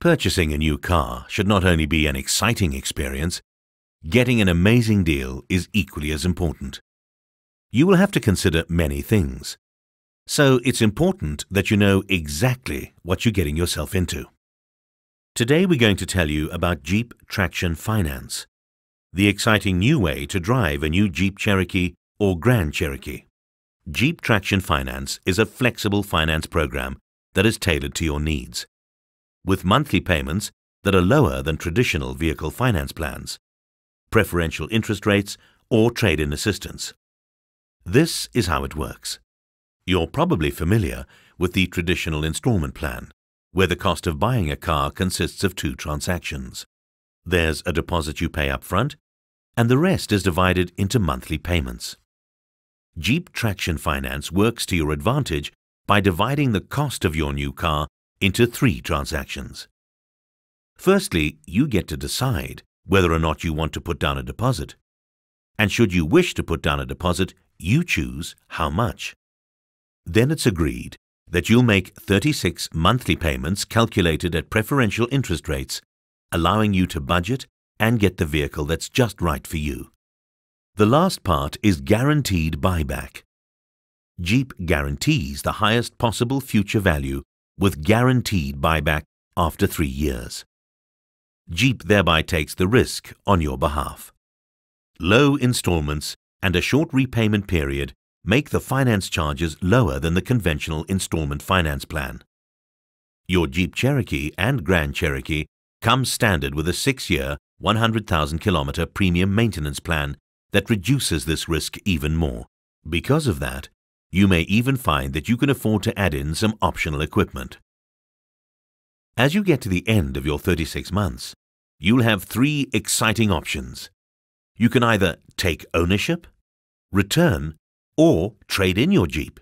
Purchasing a new car should not only be an exciting experience, getting an amazing deal is equally as important. You will have to consider many things, so it's important that you know exactly what you're getting yourself into. Today we're going to tell you about Jeep Traction Finance, the exciting new way to drive a new Jeep Cherokee or Grand Cherokee. Jeep Traction Finance is a flexible finance program that is tailored to your needs with monthly payments that are lower than traditional vehicle finance plans, preferential interest rates, or trade-in assistance. This is how it works. You're probably familiar with the traditional installment plan, where the cost of buying a car consists of two transactions. There's a deposit you pay up front, and the rest is divided into monthly payments. Jeep Traction Finance works to your advantage by dividing the cost of your new car into three transactions. Firstly, you get to decide whether or not you want to put down a deposit. And should you wish to put down a deposit, you choose how much. Then it's agreed that you'll make 36 monthly payments calculated at preferential interest rates, allowing you to budget and get the vehicle that's just right for you. The last part is guaranteed buyback. Jeep guarantees the highest possible future value with guaranteed buyback after three years. Jeep thereby takes the risk on your behalf. Low installments and a short repayment period make the finance charges lower than the conventional installment finance plan. Your Jeep Cherokee and Grand Cherokee come standard with a six-year, 100,000-kilometer premium maintenance plan that reduces this risk even more. Because of that, you may even find that you can afford to add in some optional equipment. As you get to the end of your 36 months, you'll have three exciting options. You can either take ownership, return, or trade in your Jeep.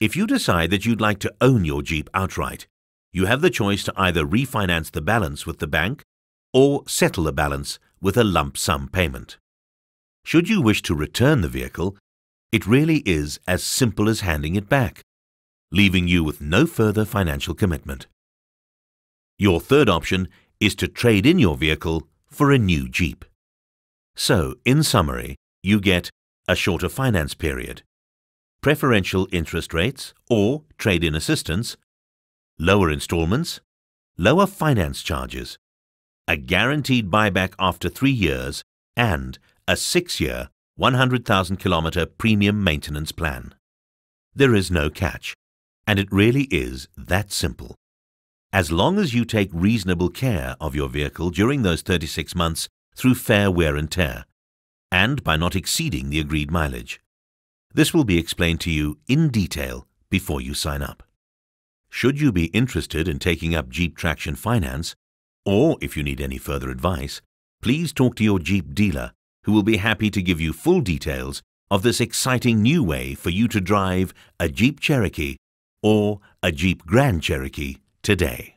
If you decide that you'd like to own your Jeep outright, you have the choice to either refinance the balance with the bank or settle the balance with a lump sum payment. Should you wish to return the vehicle, it really is as simple as handing it back, leaving you with no further financial commitment. Your third option is to trade in your vehicle for a new Jeep. So, in summary, you get a shorter finance period, preferential interest rates or trade in assistance, lower installments, lower finance charges, a guaranteed buyback after three years, and a six year 100,000 kilometer premium maintenance plan. There is no catch, and it really is that simple. As long as you take reasonable care of your vehicle during those 36 months through fair wear and tear, and by not exceeding the agreed mileage. This will be explained to you in detail before you sign up. Should you be interested in taking up Jeep Traction Finance, or if you need any further advice, please talk to your Jeep dealer who will be happy to give you full details of this exciting new way for you to drive a Jeep Cherokee or a Jeep Grand Cherokee today.